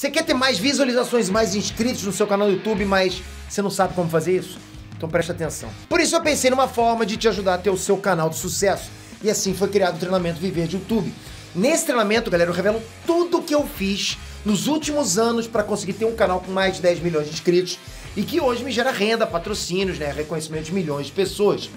Você quer ter mais visualizações, mais inscritos no seu canal do YouTube, mas você não sabe como fazer isso? Então preste atenção. Por isso eu pensei numa forma de te ajudar a ter o seu canal de sucesso. E assim foi criado o treinamento Viver de YouTube. Nesse treinamento, galera, eu revelo tudo o que eu fiz nos últimos anos para conseguir ter um canal com mais de 10 milhões de inscritos e que hoje me gera renda, patrocínios, né, reconhecimento de milhões de pessoas.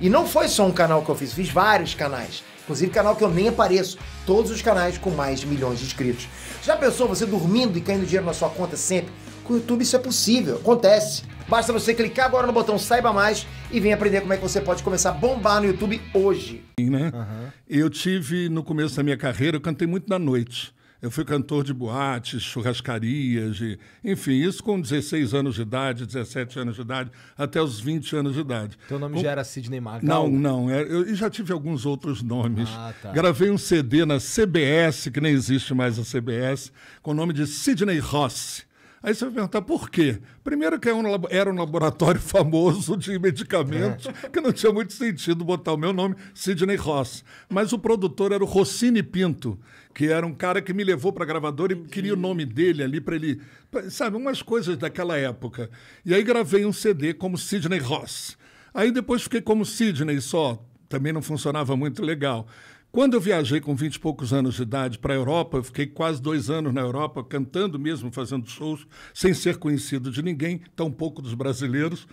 E não foi só um canal que eu fiz, fiz vários canais. Inclusive canal que eu nem apareço. Todos os canais com mais de milhões de inscritos. Já pensou você dormindo e caindo dinheiro na sua conta sempre? Com o YouTube isso é possível, acontece. Basta você clicar agora no botão Saiba Mais e vem aprender como é que você pode começar a bombar no YouTube hoje. Né? Uhum. Eu tive, no começo da minha carreira, eu cantei muito na noite. Eu fui cantor de boates, churrascarias, de... enfim, isso com 16 anos de idade, 17 anos de idade, até os 20 anos de idade. Teu nome com... já era Sidney Magal? Não, não. É, eu já tive alguns outros nomes. Ah, tá. Gravei um CD na CBS, que nem existe mais a CBS, com o nome de Sidney Ross. Aí você vai perguntar por quê? Primeiro que é era um laboratório famoso de medicamentos, é. que não tinha muito sentido botar o meu nome, Sidney Ross. Mas o produtor era o Rossini Pinto, que era um cara que me levou para a gravadora e queria o nome dele ali para ele... Sabe, umas coisas daquela época. E aí gravei um CD como Sidney Ross. Aí depois fiquei como Sidney só, também não funcionava muito legal. Quando eu viajei com 20 e poucos anos de idade para a Europa, eu fiquei quase dois anos na Europa, cantando mesmo, fazendo shows, sem ser conhecido de ninguém, tampouco dos brasileiros.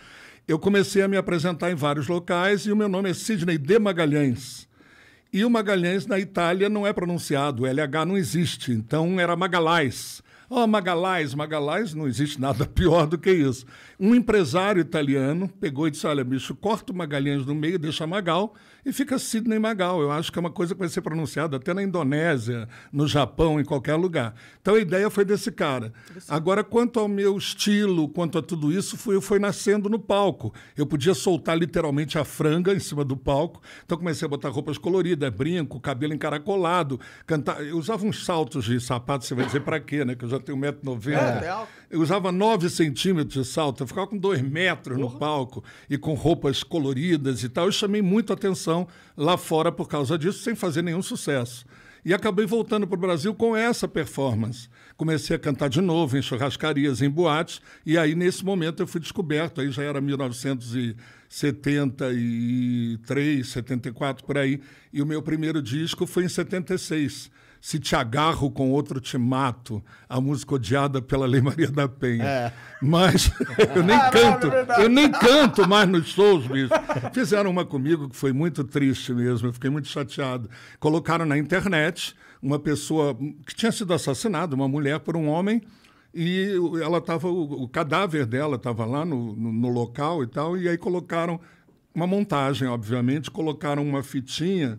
Eu comecei a me apresentar em vários locais e o meu nome é Sidney de Magalhães. E o Magalhães na Itália não é pronunciado, o LH não existe. Então era Magalhães. Oh, Magalhães, Magalhães, não existe nada pior do que isso. Um empresário italiano pegou e disse: Olha, bicho, corta o Magalhães no meio, deixa Magal e fica Sidney Magal. Eu acho que é uma coisa que vai ser pronunciada até na Indonésia, no Japão, em qualquer lugar. Então a ideia foi desse cara. Agora, quanto ao meu estilo, quanto a tudo isso, foi, foi nascendo no palco. Eu podia soltar literalmente a franga em cima do palco, então comecei a botar roupas coloridas colorida, é brinco, cabelo encaracolado, cantar, eu usava uns saltos de sapato, você vai dizer para quê, né? Que eu já tenho 1,90m. É. Eu usava 9 centímetros de salto, eu ficava com 2 metros uhum. no palco e com roupas coloridas e tal. Eu chamei muito atenção lá fora por causa disso, sem fazer nenhum sucesso. E acabei voltando para o Brasil com essa performance. Comecei a cantar de novo em churrascarias, em boates, e aí nesse momento eu fui descoberto, aí já era 1973, 74 por aí, e o meu primeiro disco foi em 76 se te agarro com outro, te mato. A música odiada pela Lei Maria da Penha. É. Mas eu nem ah, canto, é eu nem canto mais nos shows, bicho. Fizeram uma comigo que foi muito triste mesmo, eu fiquei muito chateado. Colocaram na internet uma pessoa que tinha sido assassinada, uma mulher, por um homem e ela tava, o, cadáver dela estava lá no, no, local e tal, e aí colocaram uma montagem, obviamente, colocaram uma fitinha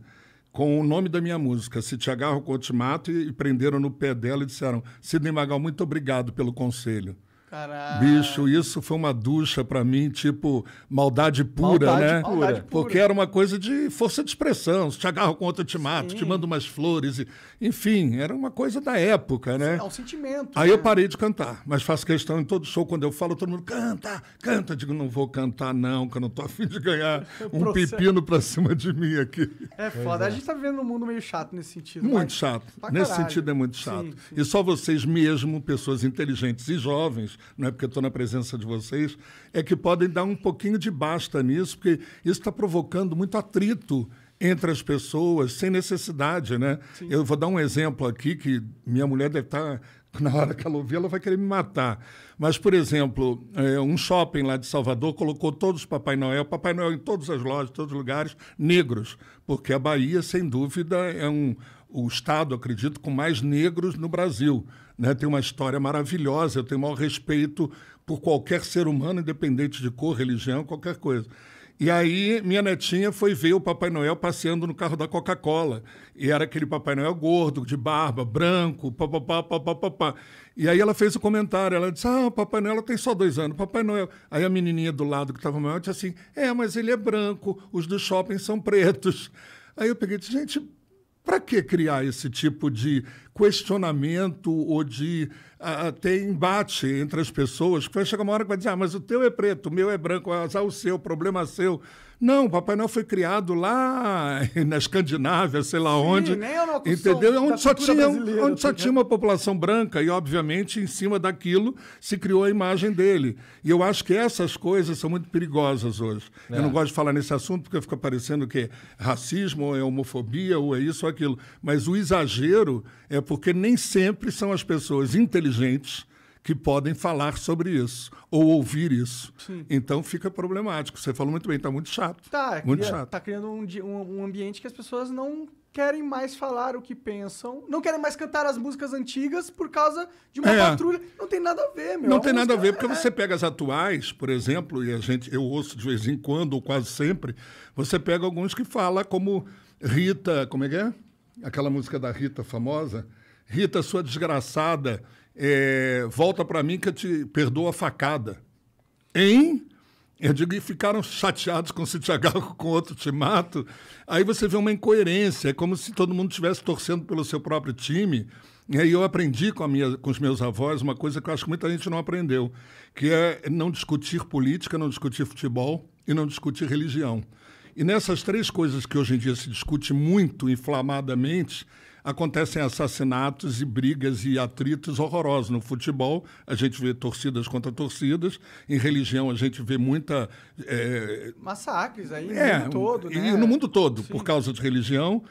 com o nome da minha música, Se Te Agarro, Mato, e prenderam no pé dela e disseram: Sidney Magal, muito obrigado pelo conselho. Caralho. Bicho, isso foi uma ducha para mim, tipo, maldade pura, maldade né? Pura. Maldade pura. Porque era uma coisa de força de expressão. Se te agarro com outro, te mato, Sim. te mando umas flores. E... Enfim, era uma coisa da época, né? É um sentimento. Aí né? eu parei de cantar, mas faço questão em todo show, quando eu falo, todo mundo canta, canta. Eu digo, não vou cantar, não, que eu não tô afim de ganhar um pepino pra cima de mim aqui. É foda. É. A gente tá vivendo um mundo meio chato nesse sentido. Muito mas... chato. Nesse sentido é muito chato. Sim, sim. E só vocês mesmo, pessoas inteligentes e jovens, não é porque estou na presença de vocês, é que podem dar um pouquinho de basta nisso, porque isso está provocando muito atrito entre as pessoas sem necessidade, né? Sim. Eu vou dar um exemplo aqui que minha mulher deve estar tá, na hora que ela ouvir, ela vai querer me matar. Mas, por exemplo, é, um shopping lá de Salvador colocou todos os Papai Noel, Papai Noel em todas as lojas, todos os lugares, negros, porque a Bahia, sem dúvida, é um, o estado, acredito, com mais negros no Brasil. Né? Tem uma história maravilhosa, eu tenho o maior respeito por qualquer ser humano, independente de cor, religião, qualquer coisa. E aí minha netinha foi ver o Papai Noel passeando no carro da Coca-Cola. E era aquele Papai Noel gordo, de barba, branco, papapá, papapá. E aí ela fez o comentário, ela disse, ah, o Papai Noel tem só dois anos, Papai Noel. Aí a menininha do lado que estava maior disse assim, é, mas ele é branco, os do shopping são pretos. Aí eu peguei e disse, gente, para que criar esse tipo de questionamento ou de até ah, ah, embate entre as pessoas, que vai chegar uma hora que vai dizer, ah, mas o teu é preto, o meu é branco, azar é o seu, problema é seu. Não, Papai Noel foi criado lá na Escandinávia, sei lá Sim, onde. Nem entendeu? Onde só, tinha, onde só tá tinha uma população branca e, obviamente, em cima daquilo se criou a imagem dele. E eu acho que essas coisas são muito perigosas hoje. É. Eu não gosto de falar nesse assunto porque fica parecendo que é racismo, ou é homofobia, ou é isso ou aquilo. Mas o exagero é porque nem sempre são as pessoas inteligentes que podem falar sobre isso ou ouvir isso. Sim. Então fica problemático. Você falou muito bem, está muito chato. Tá, é muito cria, é, chato. Está criando um, um, ambiente que as pessoas não querem mais falar o que pensam, não querem mais cantar as músicas antigas por causa de uma é. patrulha. Não tem nada a ver, meu. Não a tem música, nada a ver, porque é. você pega as atuais, por exemplo, e a gente eu ouço de vez em quando ou quase sempre, você pega alguns que fala como Rita, como é que é? aquela música da Rita famosa, Rita, sua desgraçada, é, volta para mim que eu te perdoo a facada. Hein? Eu digo, e ficaram chateados com se te agarro, com outro te mato. Aí você vê uma incoerência, é como se todo mundo estivesse torcendo pelo seu próprio time. E aí eu aprendi com, a minha, com os meus avós uma coisa que eu acho que muita gente não aprendeu, que é não discutir política, não discutir futebol e não discutir religião. E nessas três coisas que hoje em dia se discute muito inflamadamente, acontecem assassinatos e brigas e atritos horrorosos. No futebol, a gente vê torcidas contra torcidas, em religião, a gente vê muita. É... Massacres aí no é, mundo todo. Né? E no mundo todo, Sim. por causa de religião.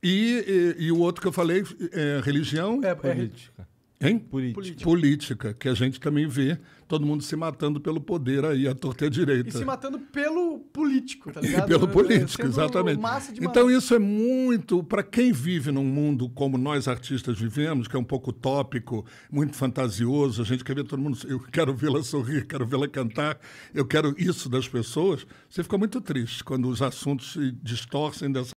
E, e, e, o outro que eu falei, é religião. É, é política. Hein? Política. Política, que a gente também vê todo mundo se matando pelo poder aí, a torta e direita. E se matando pelo político, tá ligado? E pelo é, político, exatamente. então isso é muito, para quem vive num mundo como nós artistas vivemos, que é um pouco utópico, muito fantasioso, a gente quer ver todo mundo, eu quero vê-la sorrir, quero vê-la cantar, eu quero isso das pessoas, você fica muito triste quando os assuntos se distorcem dessa